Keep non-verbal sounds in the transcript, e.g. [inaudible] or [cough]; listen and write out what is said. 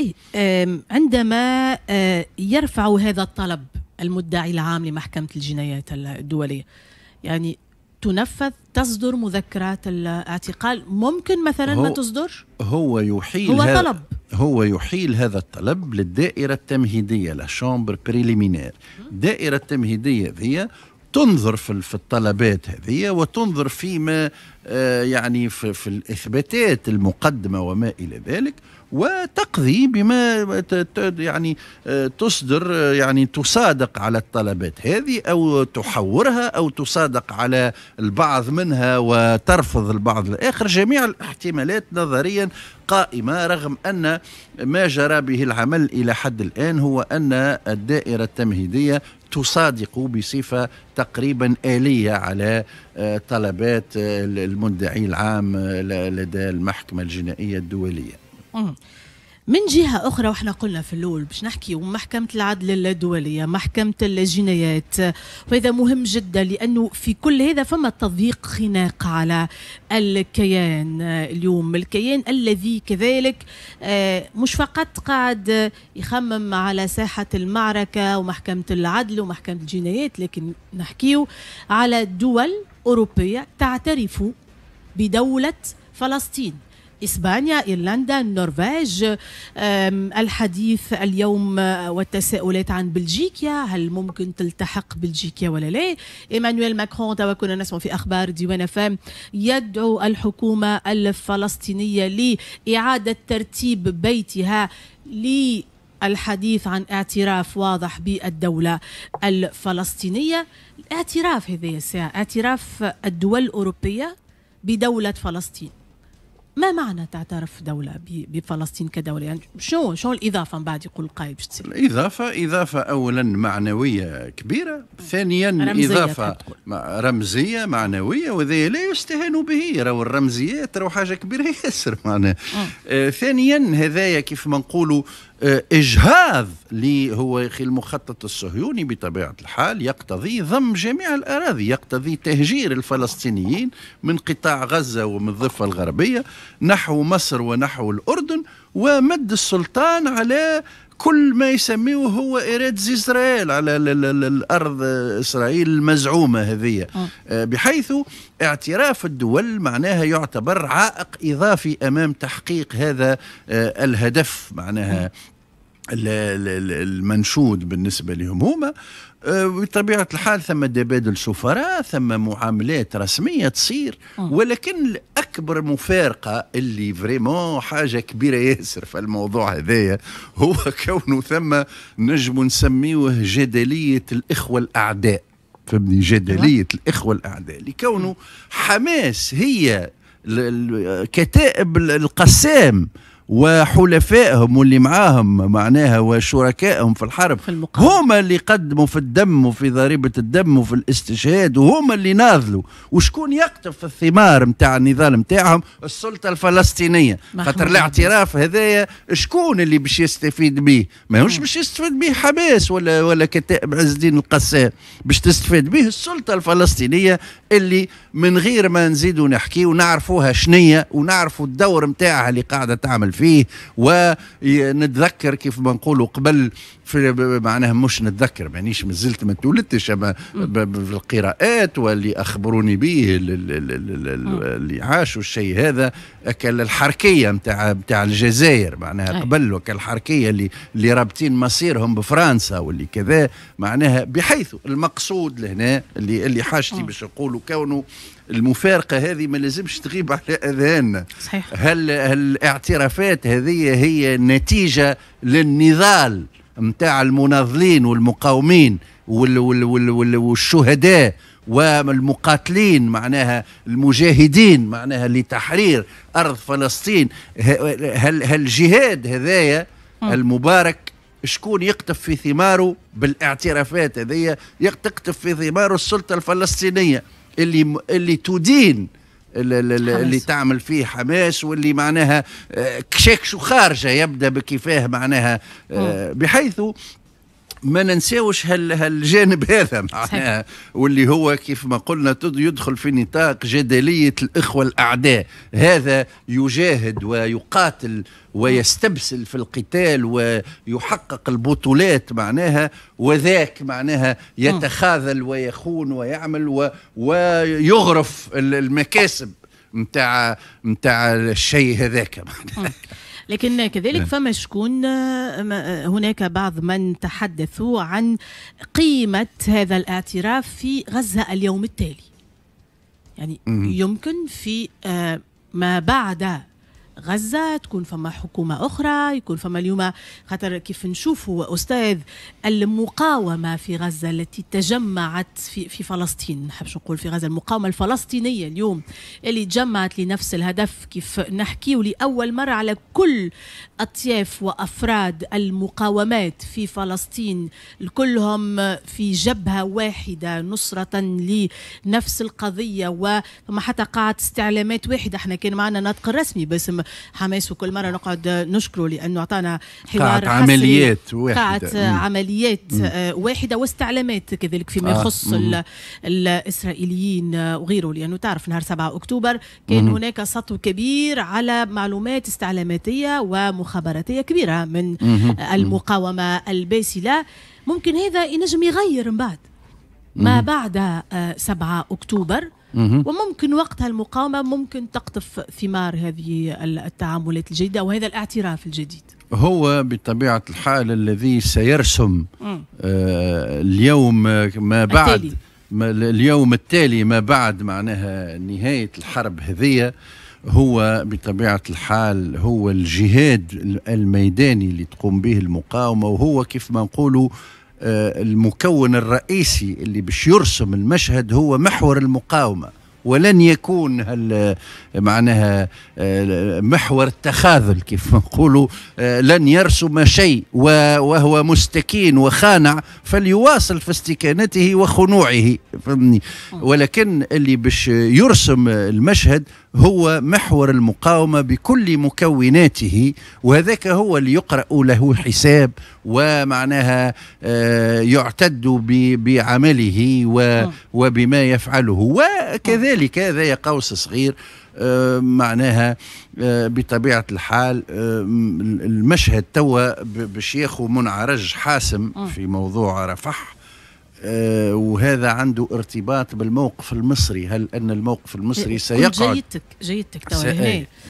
إيه، عندما يرفع هذا الطلب المدعي العام لمحكمة الجنايات الدولية يعني تنفذ تصدر مذكرات الاعتقال ممكن مثلا ما تصدر هو يحيل هو طلب هو يحيل هذا الطلب للدائرة التمهيدية لا شامبر بريليمينير الدائرة التمهيدية هي تنظر في الطلبات هذه وتنظر فيما آه، يعني في, في الإثباتات المقدمة وما إلى ذلك وتقضي بما يعني آه، تصدر آه، يعني تصادق على الطلبات هذه أو تحورها أو تصادق على البعض منها وترفض البعض الآخر جميع الاحتمالات نظريا قائمة رغم أن ما جرى به العمل إلى حد الآن هو أن الدائرة التمهيدية تصادق بصفة تقريبا آلية على آه، طلبات آه، المدعي العام آه، لدى المحكمة الجنائية الدولية من جهة أخرى وإحنا قلنا في الأول باش نحكي محكمة العدل الدولية محكمة الجنايات وهذا مهم جدا لأنه في كل هذا فما تضييق خناق على الكيان اليوم الكيان الذي كذلك آه، مش فقط قاعد يخمم على ساحة المعركة ومحكمة العدل ومحكمة الجنايات لكن نحكيه على دول أوروبية تعترف بدولة فلسطين إسبانيا إيرلندا النرويج الحديث اليوم والتساؤلات عن بلجيكا هل ممكن تلتحق بلجيكا ولا لا إيمانويل ماكرون توا كنا نسمع في أخبار ديوان فام يدعو الحكومة الفلسطينية لإعادة ترتيب بيتها لي الحديث عن اعتراف واضح بالدولة الفلسطينية الاعتراف هذه الساعة اعتراف الدول الأوروبية بدولة فلسطين ما معنى تعترف دولة بفلسطين كدولة يعني شو شو الإضافة من بعد يقول القائد تصير إضافة إضافة أولا معنوية كبيرة ثانيا رمزية إضافة رمزية معنوية وذا لا يستهان به راهو الرمزيات راهو حاجة كبيرة [laughs] ياسر معناها آه ثانيا هذايا كيف ما نقولوا آه، إجهاض اللي هو يا أخي المخطط الصهيوني بطبيعة الحال يقتضي ضم جميع الأراضي يقتضي تهجير الفلسطينيين من قطاع غزة ومن الضفة الغربية نحو مصر ونحو الأردن ومد السلطان على كل ما يسميه هو إرادة إسرائيل على الأرض إسرائيل المزعومة هذه آه. آه، بحيث اعتراف الدول معناها يعتبر عائق إضافي أمام تحقيق هذا آه، الهدف معناها المنشود بالنسبة لهم هما بطبيعة الحال ثم تبادل سفراء ثم معاملات رسمية تصير ولكن اكبر مفارقه اللي فريمون حاجه كبيره ياسر في الموضوع هذايا هو كونه ثم نجم نسميوه جدليه الاخوه الاعداء فهمني جدليه أيوة. الاخوه الاعداء لكونه حماس هي كتائب القسام وحلفائهم واللي معاهم معناها وشركائهم في الحرب في المقابل. هما اللي قدموا في الدم وفي ضريبة الدم وفي الاستشهاد وهما اللي ناضلوا وشكون يقطف الثمار نتاع النضال نتاعهم السلطة الفلسطينية خاطر الاعتراف هذايا شكون اللي باش يستفيد به هوش باش يستفيد به حماس ولا ولا كتائب عز الدين القسام باش تستفيد به السلطة الفلسطينية اللي من غير ما نزيدوا نحكي ونعرفوها شنية ونعرفوا الدور نتاعها اللي قاعدة تعمل فيه ونتذكر كيف ما نقولوا قبل في معناها مش نتذكر مانيش مازلت ما تولدتش اما في القراءات واللي اخبروني به اللي عاشوا الشيء هذا الحركيه نتاع نتاع الجزائر معناها قبل الحركيه اللي اللي رابطين مصيرهم بفرنسا واللي كذا معناها بحيث المقصود لهنا اللي اللي حاجتي باش نقولوا كونه المفارقة هذه ما لازمش تغيب على أذهاننا صحيح هل الاعترافات هذه هي نتيجة للنضال نتاع المناضلين والمقاومين وال وال وال وال والشهداء والمقاتلين معناها المجاهدين معناها لتحرير ارض فلسطين هل هالجهاد هذايا المبارك شكون يقطف في ثماره بالاعترافات هذيا تقطف في ثماره السلطه الفلسطينيه اللي اللي تدين اللي, اللي تعمل فيه حماس واللي معناها آه، كشكش وخارجه يبدا بكفاه معناها آه، بحيث ما ننساوش هالجانب هذا معناها واللي هو كيف ما قلنا يدخل في نطاق جدلية الإخوة الأعداء هذا يجاهد ويقاتل ويستبسل في القتال ويحقق البطولات معناها وذاك معناها يتخاذل ويخون ويعمل و ويغرف المكاسب نتاع متاع الشيء هذاك معناها لكن كذلك نعم. فما شكون آه، آه، هناك بعض من تحدثوا عن قيمة هذا الاعتراف في غزة اليوم التالي يعني يمكن في آه، ما بعد غزة تكون فما حكومة أخرى يكون فما اليوم خاطر كيف نشوفوا أستاذ المقاومة في غزة التي تجمعت في, في فلسطين نحبش نقول في غزة المقاومة الفلسطينية اليوم اللي تجمعت لنفس الهدف كيف نحكي لأول مرة على كل أطياف وأفراد المقاومات في فلسطين كلهم في جبهة واحدة نصرة لنفس القضية وما حتى قاعة استعلامات واحدة احنا كان معنا ناطق الرسمي باسم حماس وكل مره نقعد نشكره لانه اعطانا حوار قاعة عمليات واحده قاعة عمليات آه، واحده واستعلامات كذلك فيما آه، يخص آه. الاسرائيليين وغيره لانه تعرف نهار 7 اكتوبر كان مم. هناك سطو كبير على معلومات استعلاماتيه ومخابراتيه كبيره من مم. المقاومه الباسله ممكن هذا ينجم يغير من بعد ما بعد 7 آه، اكتوبر وممكن وقتها المقاومة ممكن تقطف ثمار هذه التعاملات الجديدة وهذا الاعتراف الجديد هو بطبيعة الحال الذي سيرسم آه اليوم ما بعد التالي. ما اليوم التالي ما بعد معناها نهاية الحرب هذية هو بطبيعة الحال هو الجهاد الميداني اللي تقوم به المقاومة وهو كيف ما نقولوا آه، المكون الرئيسي اللي باش يرسم المشهد هو محور المقاومه ولن يكون آه، معناها آه، محور التخاذل كيف نقولوا لن يرسم شيء وهو مستكين وخانع فليواصل في استكانته وخنوعه فهمني ولكن اللي باش يرسم المشهد هو محور المقاومة بكل مكوناته وهذاك هو اللي يقرأ له حساب ومعناها آه، يعتد بعمله وبما يفعله وكذلك هذا قوس صغير آه، معناها آه، بطبيعة الحال المشهد توا بشيخ منعرج حاسم في موضوع رفح آه، وهذا عنده ارتباط بالموقف المصري هل ان الموقف المصري إيه، سيقعد جيدتك جيدتك